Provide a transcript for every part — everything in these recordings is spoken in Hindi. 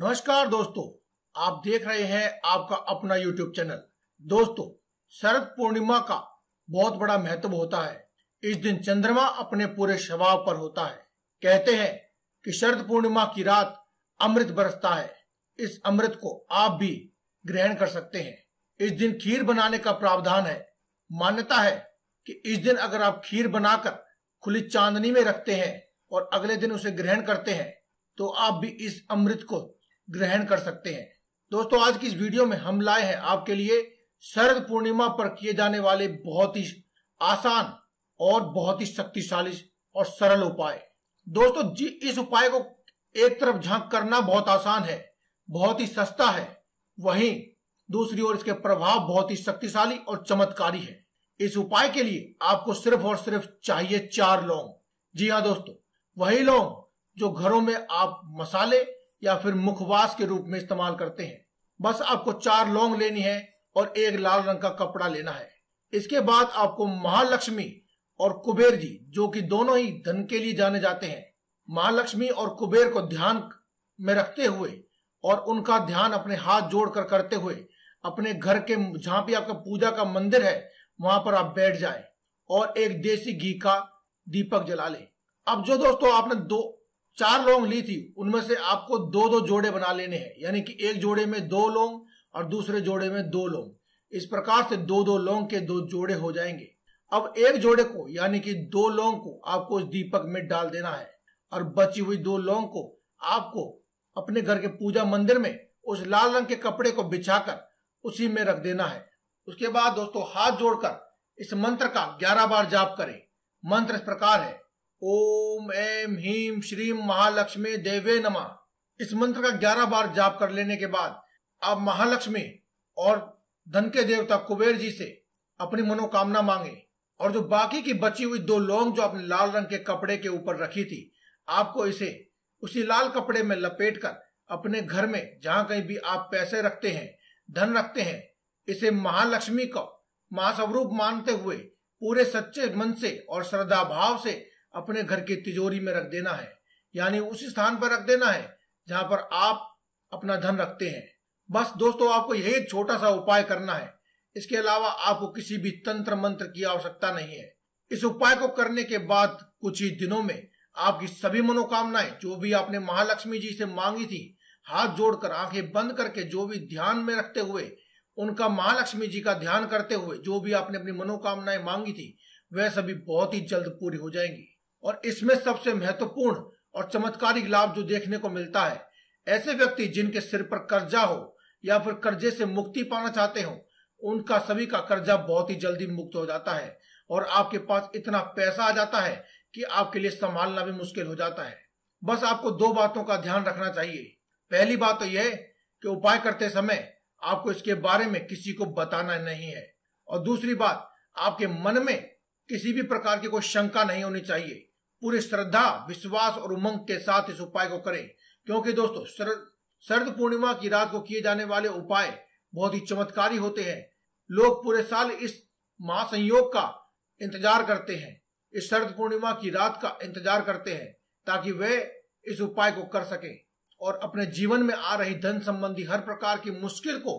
नमस्कार दोस्तों आप देख रहे हैं आपका अपना यूट्यूब चैनल दोस्तों शरद पूर्णिमा का बहुत बड़ा महत्व होता है इस दिन चंद्रमा अपने पूरे स्वभाव पर होता है कहते हैं कि शरद पूर्णिमा की रात अमृत बरसता है इस अमृत को आप भी ग्रहण कर सकते हैं इस दिन खीर बनाने का प्रावधान है मान्यता है कि इस दिन अगर आप खीर बनाकर खुली चांदनी में रखते हैं और अगले दिन उसे ग्रहण करते हैं तो आप भी इस अमृत को ग्रहण कर सकते हैं दोस्तों आज की इस वीडियो में हम लाए हैं आपके लिए शरद पूर्णिमा पर किए जाने वाले बहुत ही आसान और बहुत ही शक्तिशाली और सरल उपाय दोस्तों जी इस उपाय को एक तरफ झांक करना बहुत आसान है बहुत ही सस्ता है वहीं दूसरी ओर इसके प्रभाव बहुत ही शक्तिशाली और चमत्कारी है इस उपाय के लिए आपको सिर्फ और सिर्फ चाहिए चार लौंग जी हाँ दोस्तों वही लौंग जो घरों में आप मसाले या फिर मुखवास के रूप में इस्तेमाल करते हैं बस आपको चार लौंग लेनी है और एक लाल रंग का कपड़ा लेना है इसके बाद आपको महालक्ष्मी और कुबेर जी जो कि दोनों ही धन के लिए जाने जाते हैं महालक्ष्मी और कुबेर को ध्यान में रखते हुए और उनका ध्यान अपने हाथ जोड़कर करते हुए अपने घर के जहां भी आपका पूजा का मंदिर है वहां पर आप बैठ जाए और एक देसी घी का दीपक जला ले अब जो दोस्तों आपने दो चार लोंग ली थी उनमें से आपको दो दो जोड़े बना लेने हैं यानी कि एक जोड़े में दो लोंग और दूसरे जोड़े में दो लोंग इस प्रकार से दो दो लोंग के दो जोड़े हो जाएंगे अब एक जोड़े को यानी कि दो लोंग को आपको उस दीपक में डाल देना है और बची हुई दो लोंग को आपको अपने घर के पूजा मंदिर में उस लाल रंग के कपड़े को बिछाकर उसी में रख देना है उसके बाद दोस्तों हाथ जोड़कर इस मंत्र का ग्यारह बार जाप करें मंत्र इस प्रकार है ओम एम हीम श्रीम महालक्ष्मी देवे नमा इस मंत्र का ग्यारह बार जाप कर लेने के बाद आप महालक्ष्मी और धन के देवता कुबेर जी से अपनी मनोकामना मांगे और जो बाकी की बची हुई दो लौंग जो आपने लाल रंग के कपड़े के ऊपर रखी थी आपको इसे उसी लाल कपड़े में लपेट कर अपने घर में जहाँ कहीं भी आप पैसे रखते हैं धन रखते हैं इसे महालक्ष्मी को महास्वरूप मानते हुए पूरे सच्चे मन से और श्रद्धा भाव से अपने घर की तिजोरी में रख देना है यानी उस स्थान पर रख देना है जहां पर आप अपना धन रखते हैं बस दोस्तों आपको यही छोटा सा उपाय करना है इसके अलावा आपको किसी भी तंत्र मंत्र की आवश्यकता नहीं है इस उपाय को करने के बाद कुछ ही दिनों में आपकी सभी मनोकामनाएं जो भी आपने महालक्ष्मी जी से मांगी थी हाथ जोड़कर आंखें बंद करके जो भी ध्यान में रखते हुए उनका महालक्ष्मी जी का ध्यान करते हुए जो भी आपने अपनी मनोकामनाएं मांगी थी वह सभी बहुत ही जल्द पूरी हो जाएंगी और इसमें सबसे महत्वपूर्ण और चमत्कारिक लाभ जो देखने को मिलता है ऐसे व्यक्ति जिनके सिर पर कर्जा हो या फिर कर्जे से मुक्ति पाना चाहते हो उनका सभी का कर्जा बहुत ही जल्दी मुक्त हो जाता है और आपके पास इतना पैसा आ जाता है कि आपके लिए संभालना भी मुश्किल हो जाता है बस आपको दो बातों का ध्यान रखना चाहिए पहली बात तो यह कि उपाय करते समय आपको इसके बारे में किसी को बताना नहीं है और दूसरी बात आपके मन में किसी भी प्रकार की कोई शंका नहीं होनी चाहिए पूरे श्रद्धा विश्वास और उमंग के साथ इस उपाय को करें क्योंकि दोस्तों शरद पूर्णिमा की रात को किए जाने वाले उपाय बहुत ही चमत्कारी होते हैं लोग पूरे साल इस महासंयोग का इंतजार करते हैं इस शरद पूर्णिमा की रात का इंतजार करते हैं ताकि वे इस उपाय को कर सके और अपने जीवन में आ रही धन संबंधी हर प्रकार की मुश्किल को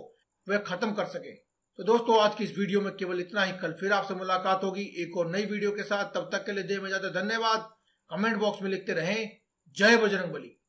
वे खत्म कर सके तो दोस्तों आज की इस वीडियो में केवल इतना ही कल फिर आपसे मुलाकात होगी एक और नई वीडियो के साथ तब तक के लिए दे में जाते धन्यवाद कमेंट बॉक्स में लिखते रहें जय बजरंग बली